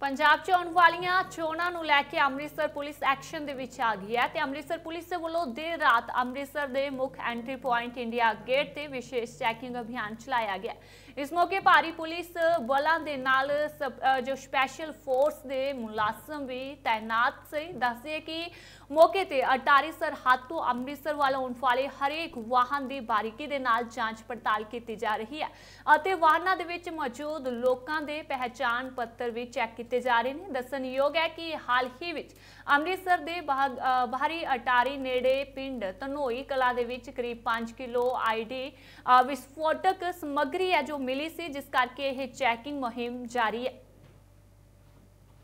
ਪੰਜਾਬ 'ਚ ਆਉਣ ਵਾਲੀਆਂ ਚੋਣਾਂ ਨੂੰ ਲੈ ਕੇ ਅੰਮ੍ਰਿਤਸਰ ਪੁਲਿਸ ਐਕਸ਼ਨ ਦੇ ਵਿੱਚ ਆ ਗਈ ਹੈ ਤੇ ਅੰਮ੍ਰਿਤਸਰ ਪੁਲਿਸ ਦੇ ਵੱਲੋਂ ਦੇਰ ਰਾਤ ਅੰਮ੍ਰਿਤਸਰ ਦੇ ਮੁੱਖ ਐਂਟਰੀ ਪੁਆਇੰਟ ਇੰਡੀਆ ਗੇਟ ਤੇ ਵਿਸ਼ੇਸ਼ ਚੈਕਿੰਗ ਅਭਿਆਨ ਚਲਾਇਆ ਗਿਆ ਇਸ ਮੌਕੇ ਭਾਰੀ ਪੁਲਿਸ ਬਲਾਂ ਦੇ ਨਾਲ ਜੋ ਸਪੈਸ਼ਲ ਫੋਰਸ ਦੇ ਮੁਲਾਜ਼ਮ ਵੀ ਤਾਇਨਾਤ ਸੇ ਦੱਸਦੇ ਕਿ ਮੌਕੇ ਤੇ ਅਟਾਰੀ ਸਰਹੱਦ ਤੋਂ ਅੰਮ੍ਰਿਤਸਰ ਵਾਲਾ ਉਨਫਾਲੇ ਹਰੇਕ ਵਾਹਨ ਦੀ ਬਾਰੀਕੀ ਦੇ ਨਾਲ ਜਾਂਚ ਪੜਤਾਲ ਕੀਤੀ ਜਾ ਰਹੀ ਹੈ ਅਤੇ ਵਾਹਨਾਂ ਦੇ ਵਿੱਚ ਮੌਜੂਦ ਲੋਕਾਂ ਦੇ ਪਛਾਣ ਪੱਤਰ ਵੀ ਚੈੱਕ ਕੀਤੇ ਜਾ ਰਹੇ ਨੇ ਦੱਸਣਯੋਗ ਹੈ ਕਿ ਹਾਲ ਹੀ ਵਿੱਚ ਅੰਮ੍ਰਿਤਸਰ ਦੇ ਬਾਹਰੀ ਅਟਾਰੀ ਨੇੜੇ ਪਿੰਡ ਤਨੋਈ ਕਲਾ ਦੇ ਵਿੱਚ ਕਰੀਬ 5 ਕਿਲੋ ਆਈਡੀ ਵਿਸਫੋਟਕ ਸਮਗਰੀ ਹੈ ਜੋ ਮਿਲੀ ਸੀ ਜਿਸ ਕਰਕੇ ਇਹ ਚੈਕਿੰਗ ਮੁਹਿੰਮ ਜਾਰੀ ਹੈ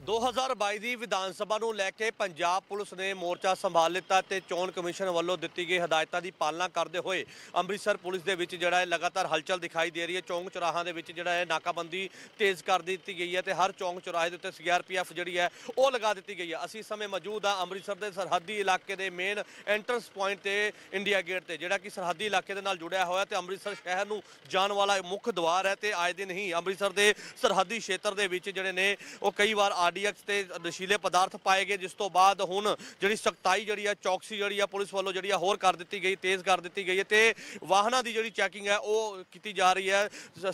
2022 ਦੀ ਵਿਧਾਨ ਸਭਾ ਨੂੰ ਲੈ ਕੇ ਪੰਜਾਬ ਪੁਲਿਸ ਨੇ ਮੋਰਚਾ ਸੰਭਾਲ ਲਿੱਤਾ ਤੇ ਚੋਣ ਕਮਿਸ਼ਨ ਵੱਲੋਂ ਦਿੱਤੀ ਗਈ ਹਦਾਇਤਾਂ ਦੀ ਪਾਲਣਾ ਕਰਦੇ ਹੋਏ ਅੰਮ੍ਰਿਤਸਰ ਪੁਲਿਸ ਦੇ ਵਿੱਚ ਜਿਹੜਾ ਹੈ ਲਗਾਤਾਰ ਹਲਚਲ ਦਿਖਾਈ ਦੇ ਰਹੀ ਹੈ ਚੌਂਕ ਚੌਰਾਹਾਂ ਦੇ ਵਿੱਚ ਜਿਹੜਾ ਹੈ ਨਾਕਾਬੰਦੀ ਤੇਜ਼ ਕਰ ਦਿੱਤੀ ਗਈ ਹੈ ਤੇ ਹਰ ਚੌਂਕ ਚੌਰਾਹੇ ਦੇ ਉੱਤੇ ਸੀਆਰਪੀਐਫ ਜਿਹੜੀ ਹੈ ਉਹ ਲਗਾ ਦਿੱਤੀ ਗਈ ਹੈ ਅਸੀਂ ਸਮੇਂ ਮੌਜੂਦ ਆ ਅੰਮ੍ਰਿਤਸਰ ਦੇ ਸਰਹੱਦੀ ਇਲਾਕੇ ਦੇ ਮੇਨ ਐਂਟਰੈਂਸ ਪੁਆਇੰਟ ਤੇ ਇੰਡੀਆ ਗੇਟ ਤੇ ਜਿਹੜਾ ਕਿ ਸਰਹੱਦੀ ਇਲਾਕੇ ਦੇ ਨਾਲ ਜੁੜਿਆ ਹੋਇਆ ਤੇ ਅੰਮ੍ਰਿਤਸਰ ਸ਼ਹਿਰ ਨੂੰ ਜਾਣ ਵਾਲਾ ਮੁੱਖ ਦੁਆਰ ਹੈ ਤੇ ਆਏ ਦਿਨ ਹੀ ਅੰਮ੍ਰਿਤਸਰ ਦੇ ਸਰਹੱਦੀ ਖੇਤਰ ਦੇ ਵਿੱਚ ਜਿਹੜੇ ਨੇ ਉਹ ਕਈ ਵਾਰ ਕਾਰਡੀਅਕਸ ਤੇ ਨਸ਼ੀਲੇ ਪਦਾਰਥ ਪਾਏ ਗਏ ਜਿਸ ਤੋਂ ਬਾਅਦ ਹੁਣ ਜਿਹੜੀ ਸਖਤਾਈ ਜਿਹੜੀ ਹੈ ਚੌਕਸੀ ਜਿਹੜੀ ਹੈ ਪੁਲਿਸ ਵੱਲੋਂ ਜਿਹੜੀ ਹੈ ਹੋਰ ਕਰ ਦਿੱਤੀ ਗਈ ਤੇਜ਼ ਕਰ ਦਿੱਤੀ ਗਈ ਹੈ ਤੇ ਵਾਹਨਾਂ ਦੀ ਜਿਹੜੀ ਚੈਕਿੰਗ ਹੈ ਉਹ ਕੀਤੀ ਜਾ ਰਹੀ ਹੈ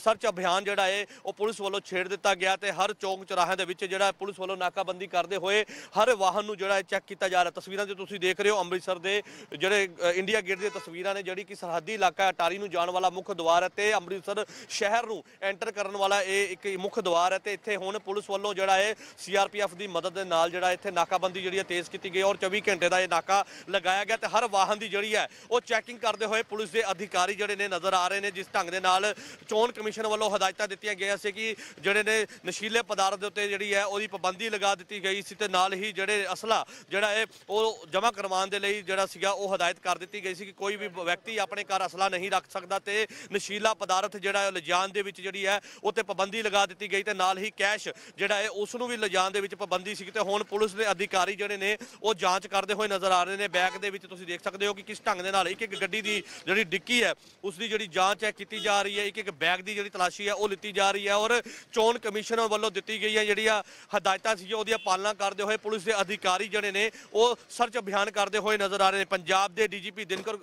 ਸਰਚ ਅਭਿਆਨ ਜਿਹੜਾ ਹੈ ਉਹ ਪੁਲਿਸ ਵੱਲੋਂ ਛੇੜ ਦਿੱਤਾ ਗਿਆ ਤੇ ਹਰ ਚੌਂਕ ਚੌਰਾਹਿਆਂ ਦੇ ਵਿੱਚ ਜਿਹੜਾ ਪੁਲਿਸ ਵੱਲੋਂ ਨਾਕਾਬੰਦੀ ਕਰਦੇ ਹੋਏ ਹਰ ਵਾਹਨ ਨੂੰ ਜਿਹੜਾ ਚੈੱਕ ਕੀਤਾ ਜਾ ਰਿਹਾ ਤਸਵੀਰਾਂ ਜੋ ਤੁਸੀਂ ਦੇਖ ਰਹੇ ਹੋ ਅੰਮ੍ਰਿਤਸਰ ਦੇ ਜਿਹੜੇ ਇੰਡੀਆ ਗੇਟ ਦੀਆਂ ਤਸਵੀਰਾਂ ਨੇ ਜਿਹੜੀ ਕਿ ਸਰਹੱਦੀ ਇਲਾਕਾ ਅਟਾਰੀ ਨੂੰ ਜਾਣ ਵਾਲਾ ਮੁੱਖ ਦੁਆਰ ਹੈ ਤੇ ਅੰਮ੍ਰਿਤਸਰ ਸ਼ਹਿਰ ਨੂੰ ਐਂਟਰ ਕਰਨ ਵਾਲਾ ਇਹ ਇੱਕ ਮੁੱਖ ਦੁਆਰ ਹੈ ਤੇ ਇੱਥੇ ਹੁਣ ਪੁਲਿਸ ਵੱਲੋਂ ਜਿਹੜਾ ਹੈ ਸੀਆਰਪੀਐਫ ਦੀ ਮਦਦ ਦੇ ਨਾਲ ਜਿਹੜਾ ਇੱਥੇ ਨਾਕਾਬੰਦੀ ਜਿਹੜੀ ਹੈ ਤੇਜ਼ ਕੀਤੀ ਗਈ ਔਰ 24 ਘੰਟੇ ਦਾ ਇਹ ਨਾਕਾ ਲਗਾਇਆ ਗਿਆ ਤੇ ਹਰ ਵਾਹਨ ਦੀ ਜਿਹੜੀ ਹੈ ਉਹ ਚੈਕਿੰਗ ਕਰਦੇ ਹੋਏ ਪੁਲਿਸ ਦੇ ਅਧਿਕਾਰੀ ਜਿਹੜੇ ਨੇ ਨਜ਼ਰ ਆ ਰਹੇ ਨੇ ਜਿਸ ਢੰਗ ਦੇ ਨਾਲ ਚੋਣ ਕਮਿਸ਼ਨ ਵੱਲੋਂ ਹਦਾਇਤਾਂ ਦਿੱਤੀਆਂ ਗਈਆਂ ਸੀ ਕਿ ਜਿਹੜੇ ਨੇ ਨਸ਼ੀਲੇ ਪਦਾਰਥ ਦੇ ਉੱਤੇ ਜਿਹੜੀ ਹੈ ਉਹਦੀ ਪਾਬੰਦੀ ਲਗਾ ਦਿੱਤੀ ਗਈ ਸੀ ਤੇ ਨਾਲ ਹੀ ਜਿਹੜੇ ਅਸਲਾ ਜਿਹੜਾ ਇਹ ਉਹ ਜਮ੍ਹਾਂ ਕਰਵਾਉਣ ਦੇ ਲਈ ਜਿਹੜਾ ਸੀਗਾ ਉਹ ਹਦਾਇਤ ਕਰ ਦਿੱਤੀ ਗਈ ਸੀ ਕਿ ਕੋਈ ਵੀ ਵਿਅਕਤੀ ਆਪਣੇ ਘਰ ਅਸਲਾ ਨਹੀਂ ਰੱਖ ਸਕਦਾ ਤੇ ਨਸ਼ੀਲਾ ਪਦਾਰਥ ਜਿਹੜਾ ਲਿਜਾਣ ਦੇ ਵਿੱਚ ਜਿਹੜੀ ਹੈ ਉਹ ਤੇ ਪਾਬੰਦੀ ਲਗਾ ਦਿੱਤੀ ਗਈ ਤੇ ਨਾਲ ਹੀ ਕੈਸ਼ ਜਿਹੜਾ ਹੈ ਉਸ ਨੂੰ ਵੀ ਜਾਣ ਦੇ ਵਿੱਚ ਪਾਬੰਦੀ ਸੀ ਤੇ ਹੁਣ ਪੁਲਿਸ ਦੇ ਅਧਿਕਾਰੀ ਜਿਹੜੇ ਨੇ ਉਹ ਜਾਂਚ ਕਰਦੇ ਹੋਏ ਨਜ਼ਰ ਆ ਰਹੇ ਨੇ ਬੈਕ ਦੇ ਵਿੱਚ ਤੁਸੀਂ ਦੇਖ ਸਕਦੇ ਹੋ ਕਿ ਕਿਸ ਢੰਗ ਦੇ ਨਾਲ ਇੱਕ ਇੱਕ ਗੱਡੀ ਦੀ ਜਿਹੜੀ ਡਿੱਕੀ ਹੈ ਉਸ ਦੀ ਜਿਹੜੀ ਜਾਂਚ ਹੈ ਕੀਤੀ ਜਾ ਰਹੀ ਹੈ ਇੱਕ ਇੱਕ ਬੈਗ ਦੀ ਜਿਹੜੀ ਤਲਾਸ਼ੀ ਹੈ ਉਹ ਲਿੱਤੀ ਜਾ ਰਹੀ ਹੈ ਔਰ ਚੋਣ ਕਮਿਸ਼ਨ ਵੱਲੋਂ ਦਿੱਤੀ ਗਈ ਹੈ ਜਿਹੜੀਆਂ ਹਦਾਇਤਾਂ ਸੀ ਉਹਦੀਆਂ ਪਾਲਣਾ ਕਰਦੇ ਹੋਏ ਪੁਲਿਸ ਦੇ ਅਧਿਕਾਰੀ ਜਿਹੜੇ ਨੇ ਉਹ ਸਰਚ ਅਭਿਆਨ ਕਰਦੇ ਹੋਏ ਨਜ਼ਰ ਆ ਰਹੇ ਨੇ ਪੰਜਾਬ ਦੇ ਡੀਜੀਪੀ ਦਿਨਕਰ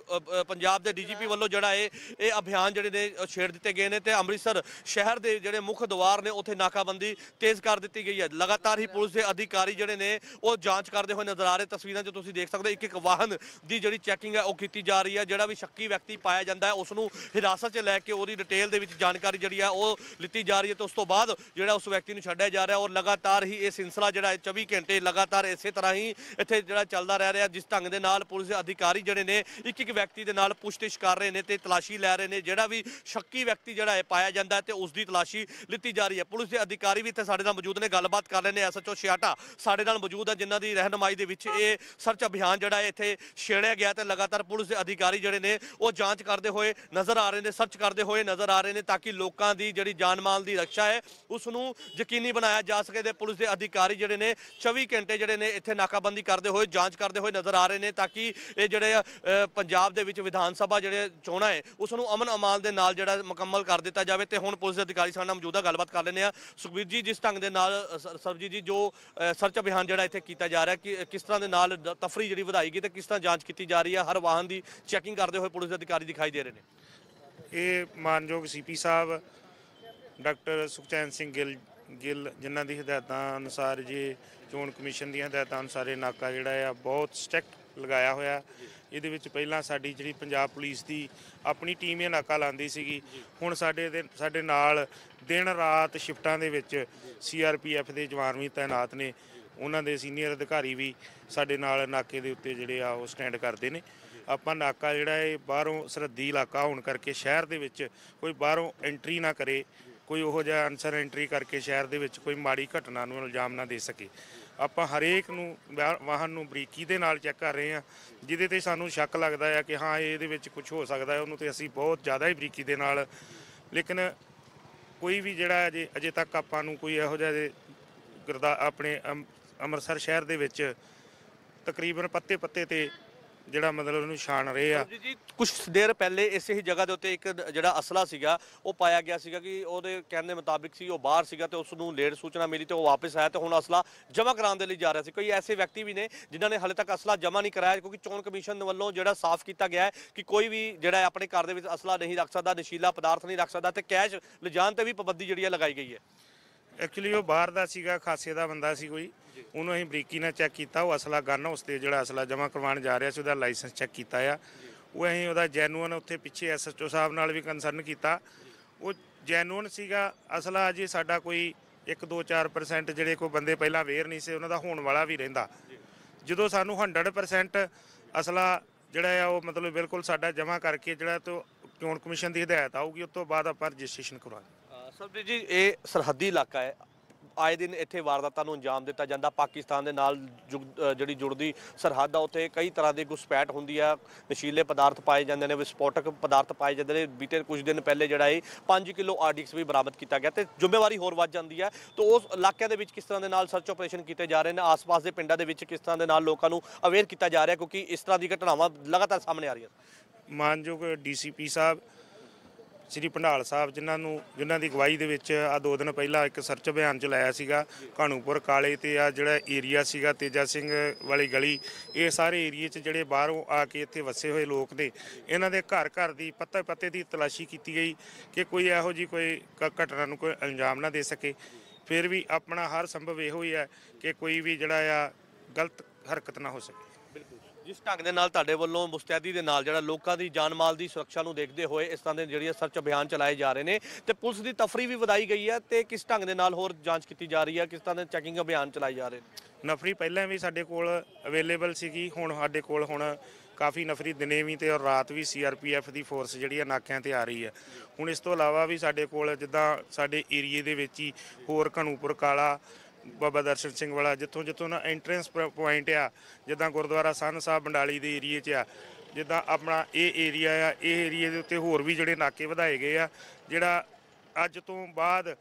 ਪੰਜਾਬ ਦੇ ਡੀਜੀਪੀ ਵੱਲੋਂ ਜਿਹੜਾ ਇਹ ਇਹ ਅਭਿਆਨ ਜਿਹੜੇ ਨੇ ਛੇੜ ਦਿੱਤੇ ਗਏ ਨੇ ਤੇ ਅੰਮ੍ਰਿਤਸਰ ਸ਼ਹਿਰ ਦੇ ਜਿਹੜੇ ਮੁੱਖ ਦਵਾਰ ਨੇ ਉੱਥੇ ਨਾਕਾਬੰਦੀ ਤੇਜ਼ ਕਰ ਦਿੱਤੀ ਗਈ ਹੈ ਲਗਾਤਾਰ ਲਗਾਤਾਰ ਹੀ ਪੁਲਿਸ ਦੇ ਅਧਿਕਾਰੀ ਜਿਹੜੇ ਨੇ ਉਹ ਜਾਂਚ ਕਰਦੇ ਹੋਏ ਨਜ਼ਰ ਆ ਰਹੇ ਤਸਵੀਰਾਂ ਜੋ ਤੁਸੀਂ ਦੇਖ ਸਕਦੇ ਇੱਕ ਇੱਕ ਵਾਹਨ ਦੀ ਜਿਹੜੀ ਚੈਕਿੰਗ ਹੈ ਉਹ ਕੀਤੀ ਜਾ ਰਹੀ ਹੈ ਜਿਹੜਾ ਵੀ ਸ਼ੱਕੀ ਵਿਅਕਤੀ ਪਾਇਆ ਜਾਂਦਾ ਹੈ ਉਸ ਨੂੰ ਹਿਰਾਸਤ 'ਚ ਲੈ ਕੇ ਉਹਦੀ ਡਿਟੇਲ ਦੇ ਵਿੱਚ ਜਾਣਕਾਰੀ ਜਿਹੜੀ ਹੈ ਉਹ ਲਿੱਤੀ ਜਾ ਰਹੀ ਹੈ ਤੇ ਉਸ ਤੋਂ ਬਾਅਦ ਜਿਹੜਾ ਉਸ ਵਿਅਕਤੀ ਨੂੰ ਛੱਡਿਆ ਜਾ ਰਿਹਾ ਔਰ ਲਗਾਤਾਰ ਹੀ ਇਹ ਸਿਲਸਿਲਾ ਜਿਹੜਾ 24 ਘੰਟੇ ਲਗਾਤਾਰ ਇਸੇ ਤਰ੍ਹਾਂ ਹੀ ਇੱਥੇ ਜਿਹੜਾ ਚੱਲਦਾ ਰਹਿ ਰਿਹਾ ਜਿਸ ਢੰਗ ਦੇ ਨਾਲ ਪੁਲਿਸ ਦੇ ਅਧਿਕਾਰੀ ਜਿਹੜੇ ਨੇ ਇੱਕ ਇੱਕ ਵਿਅਕਤੀ ਦੇ ਨਾਲ ਪੁੱਛਤਿਛ ਕਰ ਰਹੇ ਨੇ ਤੇ ਤਲਾਸ਼ੀ ਲੈ ਰਹੇ ਨੇ ਜਿਹੜਾ ਵੀ ਸ਼ੱਕੀ ਵਿਅਕਤੀ ਜਿਹੜਾ ਹੈ ਪਾਇਆ ਜਾਂਦਾ ਤੇ ਉਸ ਦੀ ਤਲਾਸ਼ੀ ਲਿੱਤੀ ਜਾ ਰਹੀ ਹੈ ਪੁਲਿਸ ਦੇ ਅਧਿਕਾਰੀ ਵੀ ਇੱਥੇ ਸਾਡੇ ਨਾਲ ਮੌਜੂਦ ਨੇ ਗੱਲਬਾਤ ਕਰ ਰਹੇ ਨੇ ਨੇ ਐਸਐਚਓ ਛਿਆਟਾ ਸਾਡੇ ਨਾਲ ਮੌਜੂਦ ਹੈ ਜਿਨ੍ਹਾਂ ਦੀ ਰਹਿਨਮਾਈ ਦੇ ਵਿੱਚ ਇਹ ਸਰਚ ਅਭਿਆਨ ਜਿਹੜਾ ਇੱਥੇ ਛੇੜਿਆ ਗਿਆ ਤੇ ਲਗਾਤਾਰ ਪੁਲਿਸ ਦੇ ਅਧਿਕਾਰੀ ਜਿਹੜੇ ਨੇ ਉਹ ਜਾਂਚ ਕਰਦੇ ਹੋਏ ਨਜ਼ਰ ਆ ਰਹੇ ਨੇ ਸਰਚ ਕਰਦੇ ਹੋਏ ਨਜ਼ਰ ਆ ਰਹੇ ਨੇ ਤਾਂ ਕਿ ਲੋਕਾਂ ਦੀ ਜਿਹੜੀ ਜਾਨ ਮਾਲ ਦੀ ਰੱਖਿਆ ਹੈ ਉਸ ਨੂੰ ਯਕੀਨੀ ਬਣਾਇਆ ਜਾ ਸਕੇ ਤੇ ਪੁਲਿਸ ਦੇ ਅਧਿਕਾਰੀ ਜਿਹੜੇ ਨੇ 24 ਘੰਟੇ ਜਿਹੜੇ ਨੇ ਇੱਥੇ ਨਾਕਾਬੰਦੀ ਕਰਦੇ ਹੋਏ ਜਾਂਚ ਕਰਦੇ ਹੋਏ ਨਜ਼ਰ ਆ ਰਹੇ ਨੇ ਤਾਂ ਕਿ ਇਹ ਜਿਹੜੇ ਪੰਜਾਬ ਦੇ ਵਿੱਚ ਵਿਧਾਨ ਸਭਾ ਜਿਹੜੇ ਚੋਣਾਂ ਹੈ ਉਸ ਨੂੰ ਅਮਨ ਅਮਾਲ ਦੇ ਨਾਲ ਜਿਹੜਾ ਮੁਕੰਮਲ ਕਰ ਦਿੱਤਾ ਜਾਵੇ ਤੇ ਹੁਣ ਪੁਲਿਸ ਦੇ ਅਧਿਕਾਰੀ ਸਾਡੇ ਨਾਲ ਮੌਜੂਦਾ ਗੱਲਬਾਤ ਕਰ ਲੈਣੇ ਆ ਸੁਖਬੀਰ ਜੀ ਜਿਸ ਢੰਗ ਦੇ ਨਾਲ ਸਰਬਜੀਤ ਜੀ ਜੋ ਸਰਚ ਅਭਿਆਨ ਜਿਹੜਾ ਇੱਥੇ ਕੀਤਾ ਜਾ ਰਿਹਾ ਕਿ ਕਿਸ ਤਰ੍ਹਾਂ ਦੇ ਨਾਲ ਤਫਰੀ ਜਿਹੜੀ ਵਧਾਈ ਗਈ ਤੇ ਕਿਸ ਤਰ੍ਹਾਂ ਜਾਂਚ ਕੀਤੀ ਜਾ ਰਹੀ ਹੈ ਹਰ ਵਾਹਨ ਦੀ ਚੈਕਿੰਗ ਕਰਦੇ ਹੋਏ ਪੁਲਿਸ ਅਧਿਕਾਰੀ ਦਿਖਾਈ ਦੇ ਰਹੇ ਨੇ ਇਹ ਮਾਨਯੋਗ ਸੀਪੀ ਸਾਹਿਬ ਡਾਕਟਰ ਸੁਖਚੈਨ ਸਿੰਘ ਗਿੱਲ ਗਿੱਲ ਜਿਨ੍ਹਾਂ ਦੀ ਹਦਾਇਤਾਂ ਅਨੁਸਾਰ ਜੀ ਚੋਣ ਕਮਿਸ਼ਨ ਦੀਆਂ ਹਦਾਇਤਾਂ ਅਨੁਸਾਰ ਇਹ ਨਾਕਾ ਜਿਹੜਾ ਆ ਬਹੁਤ ਸਟ੍ਰਿਕਟ ਲਗਾਇਆ ਹੋਇਆ ਇਹਦੇ ਵਿੱਚ ਪਹਿਲਾਂ ਸਾਡੀ ਜਿਹੜੀ ਪੰਜਾਬ ਪੁਲਿਸ ਦੀ ਆਪਣੀ ਟੀਮ ਇਹ ਨਾਕਾ ਲਾਉਂਦੀ ਸੀਗੀ ਹੁਣ ਸਾਡੇ ਦੇ ਸਾਡੇ ਨਾਲ ਦਿਨ ਰਾਤ ਸ਼ਿਫਟਾਂ ਦੇ ਵਿੱਚ ਸੀਆਰਪੀਐਫ ਦੇ ਜਵਾਨ ਵੀ ਤਾਇਨਾਤ ਨੇ ਉਹਨਾਂ ਦੇ ਸੀਨੀਅਰ ਅਧਿਕਾਰੀ ਵੀ ਸਾਡੇ ਨਾਲ ਨਾਕੇ ਦੇ ਉੱਤੇ ਜਿਹੜੇ ਆ ਉਹ ਸਟੈਂਡ ਕਰਦੇ ਨੇ ਆਪਾਂ ਨਾਕਾ ਜਿਹੜਾ ਇਹ ਬਾਹਰੋਂ ਸਰਹੱਦੀ ਇਲਾਕਾ ਹੋਣ ਕਰਕੇ ਸ਼ਹਿਰ ਦੇ ਵਿੱਚ ਕੋਈ ਬਾਹਰੋਂ ਐਂਟਰੀ ਨਾ ਕਰੇ ਕੋਈ ਉਹੋ ਜਿਹਾ ਅਨਸਰ ਐਂਟਰੀ ਕਰਕੇ ਸ਼ਹਿਰ ਦੇ ਵਿੱਚ ਕੋਈ ਮਾੜੀ ਘਟਨਾ ਨੂੰ ਇਲਜ਼ਾਮ ਨਾ ਦੇ ਸਕੇ ਆਪਾਂ ਹਰੇਕ ਨੂੰ ਵਾਹਨ ਨੂੰ ਬਰੀਕੀ ਦੇ ਨਾਲ ਚੈੱਕ ਕਰ ਰਹੇ ਹਾਂ ਜਿਹਦੇ ਤੇ ਸਾਨੂੰ ਸ਼ੱਕ ਲੱਗਦਾ ਹੈ ਕਿ ਹਾਂ ਇਹਦੇ ਵਿੱਚ ਕੁਝ ਹੋ ਸਕਦਾ ਹੈ ਉਹਨੂੰ ਤੇ ਅਸੀਂ ਬਹੁਤ ਜ਼ਿਆਦਾ ਹੀ ਬਰੀਕੀ ਦੇ ਨਾਲ ਲੇਕਿਨ ਕੋਈ ਵੀ ਜਿਹੜਾ ਅਜੇ ਅਜੇ ਤੱਕ ਆਪਾਂ ਨੂੰ ਕੋਈ ਇਹੋ ਜਿਹਾ ਜੇ ਗੁਰਦਾ ਆਪਣੇ ਅੰਮ੍ਰਿਤਸਰ ਸ਼ਹਿਰ ਦੇ ਵਿੱਚ ਤਕਰੀਬਨ ਪੱਤੇ ਪੱਤੇ ਤੇ ਜਿਹੜਾ ਮਤਲਬ ਉਹਨੂੰ ਛਾਣ ਰਹੇ ਆ ਜੀ ਕੁਝ ਦੇਰ ਪਹਿਲੇ ਇਸੇ ਹੀ ਜਗ੍ਹਾ ਦੇ ਉੱਤੇ ਇੱਕ ਜਿਹੜਾ ਅਸਲਾ ਸੀਗਾ ਉਹ ਪਾਇਆ ਗਿਆ ਸੀਗਾ ਕਿ ਉਹਦੇ ਕਹਿੰਦੇ ਮੁਤਾਬਿਕ ਸੀ ਉਹ ਬਾਹਰ ਸੀਗਾ ਤੇ ਉਸ ਨੂੰ ਲੇਟ ਸੂਚਨਾ ਮਿਲੀ ਤੇ ਉਹ ਵਾਪਸ ਆਇਆ ਤੇ ਹੁਣ ਅਸਲਾ ਜਮ੍ਹਾਂ ਕਰਾਉਣ ਦੇ ਲਈ ਜਾ ਰਿਹਾ ਸੀ ਕੋਈ ਐਸੇ ਵਿਅਕਤੀ ਵੀ ਨੇ ਜਿਨ੍ਹਾਂ ਨੇ ਹਾਲੇ ਤੱਕ ਅਸਲਾ ਜਮ੍ਹਾਂ ਨਹੀਂ ਕਰਾਇਆ ਕਿਉਂਕਿ ਚੋਣ ਕਮਿਸ਼ਨ ਵੱਲੋਂ ਜਿਹੜਾ ਸਾਫ਼ ਕੀਤਾ ਗਿਆ ਹੈ ਕਿ ਕੋਈ ਵੀ ਜਿਹੜਾ ਆਪਣੇ ਘਰ ਦੇ ਵਿੱਚ ਅਸਲਾ ਨਹੀਂ ਰੱਖ ਸਕਦਾ ਨਸ਼ੀਲਾ ਪਦਾਰਥ ਨਹੀਂ ਰੱਖ ਸਕਦਾ ਤੇ ਕੈਸ਼ ਲਿਜਾਣ ਤੇ ਵੀ ਪਾਬੰਦੀ ਜਿਹੜੀ ਹੈ ਲਗਾਈ ਗਈ ਹੈ ਐਕਚੁਅਲੀ ਉਹ ਬਾਹਰ ਦਾ ਸੀਗਾ ਖਾਸੇ ਦਾ ਬੰਦਾ ਸੀ ਕੋਈ ਉਹਨੂੰ ਅਸੀਂ ਬਰੀਕੀ ਨਾਲ ਚੈੱਕ ਕੀਤਾ ਉਹ ਅਸਲਾ ਗਨ ਉਸ ਤੇ ਜਿਹੜਾ ਅਸਲਾ ਜਮਾ ਕਰਵਾਉਣ ਜਾ ਰਿਹਾ ਸੀ ਉਹਦਾ ਲਾਇਸੈਂਸ ਚੈੱਕ ਕੀਤਾ ਆ ਉਹ ਅਸੀਂ ਉਹਦਾ ਜੈਨੂਅਨ ਉੱਥੇ ਪਿੱਛੇ ਐਸਐਚਓ ਸਾਹਿਬ ਨਾਲ ਵੀ ਕੰਸਰਨ ਕੀਤਾ ਉਹ ਜੈਨੂਅਨ ਸੀਗਾ ਅਸਲਾ ਅਜੇ ਸਾਡਾ ਕੋਈ 1 2 4% ਜਿਹੜੇ ਕੋਈ ਬੰਦੇ ਪਹਿਲਾਂ ਵੇਅਰ ਨਹੀਂ ਸੀ ਉਹਨਾਂ ਦਾ ਹੋਣ ਵਾਲਾ ਵੀ ਰਹਿੰਦਾ ਜਦੋਂ ਸਾਨੂੰ 100% ਅਸਲਾ ਜਿਹੜਾ ਆ ਉਹ ਮਤਲਬ ਬਿਲਕੁਲ ਸਾਡਾ ਜਮਾ ਕਰਕੇ ਜਿਹੜਾ ਤੋਂ ਚੋਣ ਕਮਿਸ਼ਨ ਦੀ ਹਦਾਇਤ ਆਊਗੀ ਉਸ ਤੋਂ ਬਾਅਦ ਆਪਾਂ ਰਜਿਸਟ੍ਰੇਸ਼ਨ ਕਰਾਂਗੇ ਸਰਬਜੀਤ ਜੀ ਇਹ ਸਰਹੱਦੀ ਇਲਾਕਾ ਹੈ ਆਏ ਦਿਨ ਇੱਥੇ ਵਾਰਦਾਤਾਂ ਨੂੰ ਅੰਜਾਮ ਦਿੱਤਾ ਜਾਂਦਾ ਪਾਕਿਸਤਾਨ ਦੇ ਨਾਲ ਜਿਹੜੀ ਜੁੜਦੀ ਸਰਹੱਦ ਆ ਉੱਥੇ ਕਈ ਤਰ੍ਹਾਂ ਦੇ ਗੁਸਪੈਟ ਹੁੰਦੀ ਆ ਨਸ਼ੀਲੇ ਪਦਾਰਥ ਪਾਏ ਜਾਂਦੇ ਨੇ ਵਿਸਪੋਟਕ ਪਦਾਰਥ ਪਾਏ ਜਾਂਦੇ ਨੇ ਬੀਤੇ ਕੁਝ ਦਿਨ ਪਹਿਲੇ ਜਿਹੜਾ ਇਹ 5 ਕਿਲੋ ਆਰਡਿਕਸ ਵੀ ਬਰਾਮਦ ਕੀਤਾ ਗਿਆ ਤੇ ਜ਼ਿੰਮੇਵਾਰੀ ਹੋਰ ਵੱਧ ਜਾਂਦੀ ਆ ਤਾਂ ਉਸ ਇਲਾਕਿਆਂ ਦੇ ਵਿੱਚ ਕਿਸ ਤਰ੍ਹਾਂ ਦੇ ਨਾਲ ਸਰਚ ਆਪਰੇਸ਼ਨ ਕੀਤੇ ਜਾ ਰਹੇ ਨੇ ਆਸ-ਪਾਸ ਦੇ ਪਿੰਡਾਂ ਦੇ ਵਿੱਚ ਕਿਸ ਤਰ੍ਹਾਂ ਦੇ ਨਾਲ ਲੋਕਾਂ ਨੂੰ ਅਵੇਅਰ ਕੀਤਾ ਜਾ ਰਿਹਾ ਕਿਉਂਕਿ ਇਸ ਤਰ੍ਹਾਂ ਦੀ ਘਟਨਾਵਾਂ ਲਗਾਤਾਰ ਸਾਹਮਣੇ ਆ ਰਹੀਆਂ ਮਾਨਯੋਗ ਡੀਸੀਪੀ ਸਾਹਿਬ ਸ੍ਰੀ ਭੰਡਾਲ ਸਾਹਿਬ ਜਿਨ੍ਹਾਂ ਨੂੰ ਜਿਨ੍ਹਾਂ ਦੀ ਗਵਾਹੀ ਦੇ ਵਿੱਚ ਆ ਦੋ ਦਿਨ ਪਹਿਲਾਂ ਇੱਕ ਸਰਚ ਅਭਿਆਨ ਚਲਾਇਆ ਸੀਗਾ ਕਾਨੂਪੁਰ ਕਾਲੇ ਤੇ ਆ ਜਿਹੜਾ ਏਰੀਆ ਸੀਗਾ ਤੇਜਾ ਸਿੰਘ ਵਾਲੀ ਗਲੀ ਇਹ ਸਾਰੇ ਏਰੀਏ 'ਚ ਜਿਹੜੇ ਬਾਹਰੋਂ ਆ ਕੇ ਇੱਥੇ ਵਸੇ ਹੋਏ ਲੋਕ ਨੇ ਇਹਨਾਂ ਦੇ ਘਰ ਘਰ ਦੀ ਪੱਤੇ ਪੱਤੇ ਦੀ ਤਲਾਸ਼ੀ ਕੀਤੀ ਗਈ ਕਿ ਕੋਈ ਇਹੋ ਜੀ ਕੋਈ ਘਟਨਾ ਨੂੰ ਕੋਈ ਅੰਜਾਮ ਨਾ ਦੇ ਸਕੇ ਫਿਰ ਵੀ ਆਪਣਾ ਹਰ ਸੰਭਵ ਇਹੋ ਹੀ ਹੈ ਕਿ ਕੋਈ ਵੀ ਜਿਹੜਾ ਆ ਗਲਤ ਹਰਕਤ ਨਾ ਹੋ ਸਕੇ ਬਿਲਕੁਲ ਜਿਸ ਢੰਗ ਦੇ ਨਾਲ ਤੁਹਾਡੇ ਵੱਲੋਂ ਮੁਸਤੈਦੀ ਦੇ ਨਾਲ ਜਿਹੜਾ ਲੋਕਾਂ ਦੀ ਜਾਨ ਮਾਲ ਦੀ ਸੁਰੱਖਿਆ ਨੂੰ ਦੇਖਦੇ ਹੋਏ ਇਸ ਤਰ੍ਹਾਂ ਦੇ ਜਿਹੜੀਆਂ ਸਰਚ ਅਭਿਆਨ ਚਲਾਏ ਜਾ ਰਹੇ ਨੇ ਤੇ ਪੁਲਿਸ ਦੀ ਤਫਰੀ ਵੀ ਵਧਾਈ ਗਈ ਹੈ ਤੇ ਕਿਸ ਢੰਗ ਦੇ ਨਾਲ ਹੋਰ ਜਾਂਚ ਕੀਤੀ ਜਾ ਰਹੀ ਹੈ ਕਿਸ ਤਰ੍ਹਾਂ ਦੇ ਚੈਕਿੰਗ ਅਭਿਆਨ ਚਲਾਏ ਜਾ ਰਹੇ ਨੇ ਨਫਰੀ ਪਹਿਲਾਂ ਵੀ ਸਾਡੇ ਕੋਲ ਅਵੇਲੇਬਲ ਸੀਗੀ ਹੁਣ ਸਾਡੇ ਕੋਲ ਹੁਣ ਕਾਫੀ ਨਫਰੀ ਦਿਨੇ ਵੀ ਤੇ ਔਰ ਰਾਤ ਵੀ ਸੀਆਰਪੀਐਫ ਦੀ ਫੋਰਸ ਜਿਹੜੀ ਆ ਨਾਕਿਆਂ ਤੇ ਆ ਰਹੀ ਹੈ ਹੁਣ ਇਸ ਤੋਂ ਇਲਾਵਾ ਵੀ ਸਾਡੇ ਕੋਲ ਜਿੱਦਾਂ ਸਾਡੇ ਏਰੀਏ ਦੇ ਵਿੱਚ ਹੀ ਹੋਰ ਘਣੂਪੁਰ ਕਾਲਾ ਬਾਬਾ ਦਰਸ਼ਨ ਸਿੰਘ ਵਾਲਾ ਜਿੱਥੋਂ ਜਿੱਥੋਂ ਨਾ ਐਂਟਰੈਂਸ ਪੁਆਇੰਟ ਆ ਜਿੱਦਾਂ ਗੁਰਦੁਆਰਾ ਸੰਨ ਸਾਹਿਬ ਬੰਡਾਲੀ ਦੇ ਏਰੀਏ 'ਚ ਆ ਜਿੱਦਾਂ ਆਪਣਾ ਇਹ ਏਰੀਆ ਆ ਇਹ ਏਰੀਏ ਦੇ ਉੱਤੇ ਹੋਰ ਵੀ ਜਿਹੜੇ ਨਾਕੇ ਵਧਾਏ ਗਏ ਆ ਜਿਹੜਾ ਅੱਜ ਤੋਂ ਬਾਅਦ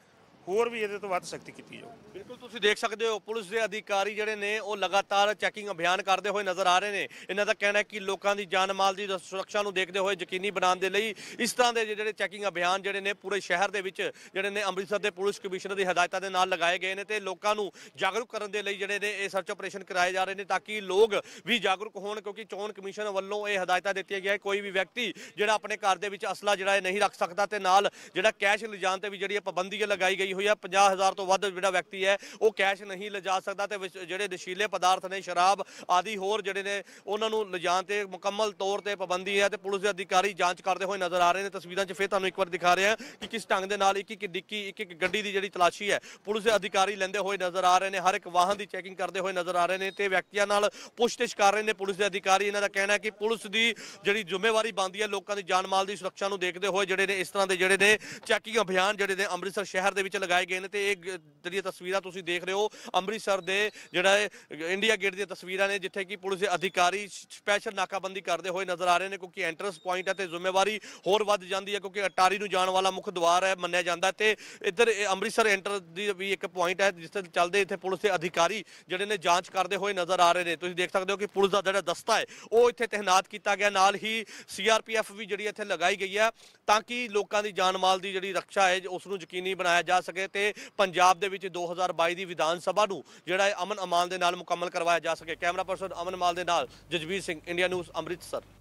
ਹੋਰ ਵੀ ਇਹਦੇ ਤੋਂ ਵੱਧ ਸਖਤੀ ਕੀਤੀ ਜਾਊ ਬਿਲਕੁਲ ਤੁਸੀਂ ਦੇਖ ਸਕਦੇ ਹੋ ਪੁਲਿਸ ਦੇ ਅਧਿਕਾਰੀ ਜਿਹੜੇ ਨੇ ਉਹ ਲਗਾਤਾਰ ਚੈਕਿੰਗ ਅਭਿਆਨ ਕਰਦੇ ਹੋਏ ਨਜ਼ਰ ਆ ਰਹੇ ਨੇ ਇਹਨਾਂ ਦਾ ਕਹਿਣਾ ਹੈ ਕਿ ਲੋਕਾਂ ਦੀ ਜਾਨ ਮਾਲ ਦੀ ਸੁਰੱਖਿਆ ਨੂੰ ਦੇਖਦੇ ਹੋਏ ਯਕੀਨੀ ਬਣਾਉਣ ਦੇ ਲਈ ਇਸ ਤਰ੍ਹਾਂ ਦੇ ਜਿਹੜੇ ਚੈਕਿੰਗ ਅਭਿਆਨ ਜਿਹੜੇ ਨੇ ਪੂਰੇ ਸ਼ਹਿਰ ਦੇ ਵਿੱਚ ਜਿਹੜੇ ਨੇ ਅੰਮ੍ਰਿਤਸਰ ਦੇ ਪੁਲਿਸ ਕਮਿਸ਼ਨਰ ਦੀ ਹਦਾਇਤਾਂ ਦੇ ਨਾਲ ਲਗਾਏ ਗਏ ਨੇ ਤੇ ਲੋਕਾਂ ਨੂੰ ਜਾਗਰੂਕ ਕਰਨ ਦੇ ਲਈ ਜਿਹੜੇ ਨੇ ਇਹ ਸਰਚ ਆਪਰੇਸ਼ਨ ਕਰਾਏ ਜਾ ਰਹੇ ਨੇ ਤਾਂ ਕਿ ਲੋਕ ਵੀ ਜਾਗਰੂਕ ਹੋਣ ਕਿਉਂਕਿ ਚੋਣ ਕਮਿਸ਼ਨ ਵੱਲੋਂ ਇਹ ਹਦਾਇਤਾਂ ਦਿੱਤੀਆਂ ਗਿਆ ਕੋਈ ਵੀ ਵਿਅਕਤੀ ਜਿਹੜਾ ਆਪਣੇ ਘਰ ਦੇ ਵਿੱਚ ਅਸਲਾ ਜਿਹੜਾ ਨਹੀਂ ਰੱਖ ਸਕਦਾ ਤੇ ਨਾਲ ਜਿਹੜਾ ਕੈਸ਼ ਲਿਜਾਣ ਤੇ ਵੀ ਜਿਹੜੀ ਪਾਬੰਦੀ ਲਗਾਈ ਗਈ ਹੋਈ ਆ 50000 ਤੋਂ ਵੱਧ ਜਿਹੜਾ ਵਿਅਕਤੀ ਹੈ ਉਹ ਕੈਸ਼ ਨਹੀਂ ਲਿਜਾ ਸਕਦਾ ਤੇ ਜਿਹੜੇ ਨਸ਼ੀਲੇ ਪਦਾਰਥ ਨੇ ਸ਼ਰਾਬ ਆਦੀ ਹੋਰ ਜਿਹੜੇ ਨੇ ਉਹਨਾਂ ਨੂੰ ਲਿਜਾਣ ਤੇ ਮੁਕੰਮਲ ਤੌਰ ਤੇ ਪਾਬੰਦੀ ਹੈ ਤੇ ਪੁਲਿਸ ਦੇ ਅਧਿਕਾਰੀ ਜਾਂਚ ਕਰਦੇ ਹੋਏ ਨਜ਼ਰ ਆ ਰਹੇ ਨੇ ਤਸਵੀਰਾਂ 'ਚ ਫਿਰ ਤੁਹਾਨੂੰ ਇੱਕ ਵਾਰ ਦਿਖਾ ਰਿਹਾ ਕਿ ਕਿਸ ਢੰਗ ਦੇ ਨਾਲ ਇੱਕ ਇੱਕ ਡਿੱਕੀ ਇੱਕ ਇੱਕ ਗੱਡੀ ਦੀ ਜਿਹੜੀ ਤਲਾਸ਼ੀ ਹੈ ਪੁਲਿਸ ਦੇ ਅਧਿਕਾਰੀ ਲੈਂਦੇ ਹੋਏ ਨਜ਼ਰ ਆ ਰਹੇ ਨੇ ਹਰ ਇੱਕ ਵਾਹਨ ਦੀ ਚੈਕਿੰਗ ਕਰਦੇ ਹੋਏ ਨਜ਼ਰ ਆ ਰਹੇ ਨੇ ਤੇ ਵਿਅਕਤੀਆਂ ਨਾਲ ਪੁੱਛਤਿਛ ਕਰ ਰਹੇ ਨੇ ਪੁਲਿਸ ਦੇ ਅਧਿਕਾਰੀ ਇਹਨਾਂ ਦਾ ਕਹਿਣਾ ਹੈ ਕਿ ਪੁਲਿਸ ਦੀ ਜਿਹੜੀ ਜ਼ਿੰਮੇਵਾਰੀ ਬਣਦੀ ਹੈ ਲੋਕਾਂ ਦੀ ਜਾਨ ਮਾਲ ਦੀ ਸੁਰੱਖਿਆ ਨੂੰ ਦੇਖਦੇ ਹੋਏ ਜਿਹੜੇ ਨੇ ਇਸ ਤਰ੍ਹਾਂ ਦੇ ਜਿਹੜੇ ਨੇ ਚੈਕਿੰਗ ਅਭਿਆਨ ਜਿਹੜੇ ਨੇ ਅੰਮ੍ਰਿਤਸਰ ਸ਼ਹਿਰ ਦੇ ਵਿੱਚ ਲਗਾਏ ਗਏ ਨੇ ਤੇ ਇਹ ਜਿਹੜੀਆਂ ਤਸਵੀਰਾਂ ਤੁਸੀਂ ਦੇਖ ਰਹੇ ਹੋ ਅੰਮ੍ਰਿਤਸਰ ਦੇ ਜਿਹੜਾ ਇੰਡੀਆ ਗੇਟ ਦੀਆਂ ਤਸਵੀਰਾਂ ਨੇ ਜਿੱਥੇ ਕਿ ਪੁਲਿਸ ਦੇ ਅਧਿਕਾਰੀ ਸਪੈਸ਼ਲ ਨਾਕਾਬੰਦੀ ਕਰਦੇ ਹੋਏ ਨਜ਼ਰ ਆ ਰਹੇ ਨੇ ਕਿਉਂਕਿ ਐਂਟਰਸ ਪੁਆਇੰਟ ਹੈ ਤੇ ਜ਼ਿੰਮੇਵਾਰੀ ਹੋਰ ਵੱਧ ਜਾਂਦੀ ਹੈ ਕਿਉਂਕਿ ਅਟਾਰੀ ਨੂੰ ਜਾਣ ਵਾਲਾ ਮੁੱਖ ਦਵਾਰ ਹੈ ਮੰਨਿਆ ਜਾਂਦਾ ਤੇ ਇੱਧਰ ਅੰਮ੍ਰਿਤਸਰ ਐਂਟਰ ਦੀ ਵੀ ਇੱਕ ਪੁਆਇੰਟ ਹੈ ਜਿਸ ਤੇ ਚੱਲਦੇ ਇੱਥੇ ਪੁਲਿਸ ਦੇ ਅਧਿਕਾਰੀ ਜਿਹੜੇ ਨੇ ਜਾਂਚ ਕਰਦੇ ਹੋਏ ਨਜ਼ਰ ਆ ਰਹੇ ਨੇ ਤੁਸੀਂ ਦੇਖ ਸਕਦੇ ਹੋ ਕਿ ਪੁਲਿਸ ਦਾ ਜਿਹੜਾ ਦਸਤਾ ਹੈ ਉਹ ਇੱਥੇ ਤਹਿਨਾਤ ਕੀਤਾ ਗਿਆ ਨਾਲ ਹੀ ਸੀਆਰਪੀਐਫ ਵੀ ਜਿਹੜੀ ਇੱਥੇ ਲਗਾਈ ਗਈ ਹੈ ਤਾਂ ਕਿ ਲੋਕਾਂ ਦੀ ਜਾਨ ਮਾਲ ਦੀ ਜਿਹੜੀ ਰੱਖਿਆ ਹੈ ਉਸ ਨੂੰ ਯਕੀਨੀ ਬਣਾਇਆ ਜਾ ਸਕੇ ਸਕੇ ਤੇ ਪੰਜਾਬ ਦੇ ਵਿੱਚ 2022 ਦੀ ਵਿਧਾਨ ਸਭਾ ਨੂੰ ਜਿਹੜਾ ਹੈ ਅਮਨ ਅਮਾਨ ਦੇ ਨਾਲ ਮੁਕੰਮਲ ਕਰਵਾਇਆ ਜਾ ਸਕੇ ਕੈਮਰਾ ਪਰਸਨ ਅਮਨ ਮਾਲ ਦੇ ਨਾਲ ਜਜਵੀਰ ਸਿੰਘ ਇੰਡੀਆ ਨਿਊਜ਼ ਅੰਮ੍ਰਿਤਸਰ